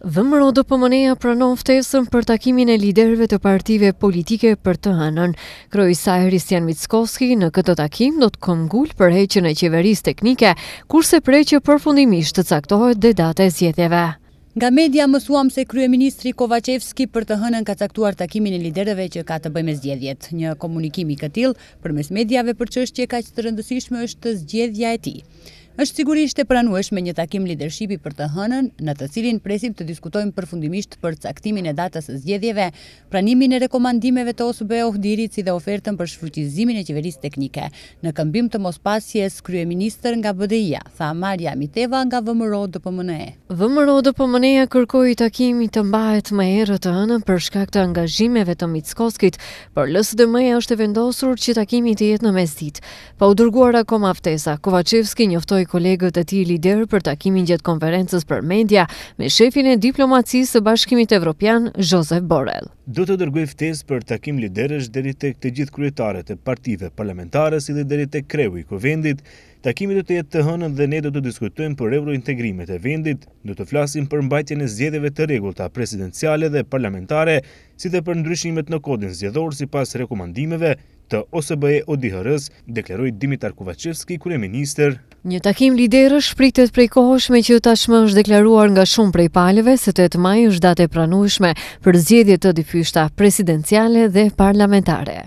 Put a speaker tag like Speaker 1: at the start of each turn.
Speaker 1: Vëmëro do pëmëneja pranon ftesën për takimin e liderve të partive politike për të hënën. Kroj sajë Ristian Mitskovski në këtë takim do të këmgull për heqën e qeveris teknike, kurse prej që përfundimisht të caktohet dhe date zjetjeve.
Speaker 2: Nga media mësuam se Kryeministri Kovacevski për të hënën ka caktuar takimin e liderëve që ka të bëjmë me zgjedhjet. Një komunikimi këtil për mes medjave për qështje ka që të rëndësishme është të zgjedhja e ti është sigurisht e pranuesh me një takim lidershipi për të hënën, në të cilin presim të diskutojmë përfundimisht për caktimin e datës e zgjedhjeve, pranimin e rekomandimeve të osu bëjohë dirit si dhe ofertën për shfrutizimin e qeveris teknike. Në këmbim të mos pasjes, krye minister nga BDI-a, tha Marja Miteva nga Vëmëro dë pëmëne.
Speaker 1: Vëmëro dë pëmëne e kërkoj takimi të mbajt me erë të hënën për shkak të angazhimeve të Mickoskit, për lësë dë mëja është e vendosur që takimi të jetë në mes Pa po u dërguar akoma aftesa, Kovacevski njoftoj kolegët e tij lider për takimin gjatë konferencës për media me shefin e diplomacisë së Bashkimit Evropian, Josep Borrell.
Speaker 3: Do të dërgoj ftesë për takim liderësh deri tek të gjithë kryetaret e partive parlamentare si dhe deri tek kreu i Kuvendit. Takimi do të jetë të hënën dhe ne do të diskutojmë për eurointegrimet e vendit, do të flasim për mbajtjen e zgjedhjeve të rregullta presidenciale dhe parlamentare, si dhe për ndryshimet në kodin zgjedhor sipas rekomandimeve të OSBE o diherës, deklerojt Dimitar Kovacevski, kure minister.
Speaker 1: Një takim liderësh shpritet prej kohëshme që të është deklaruar nga shumë prej paleve, se të maj është date pranushme për zjedje të difyshta presidenciale dhe parlamentare.